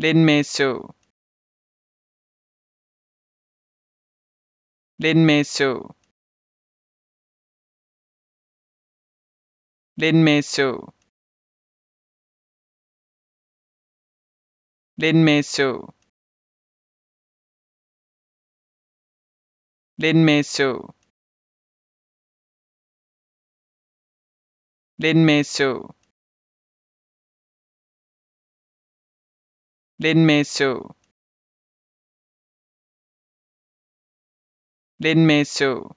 Lin Mei Su. Lin Mei Su. Lin Mei Su. Lin Mei Su. Lin Mei Su. Lin Mei Su. Lin Mei Su. Lin Mei Su.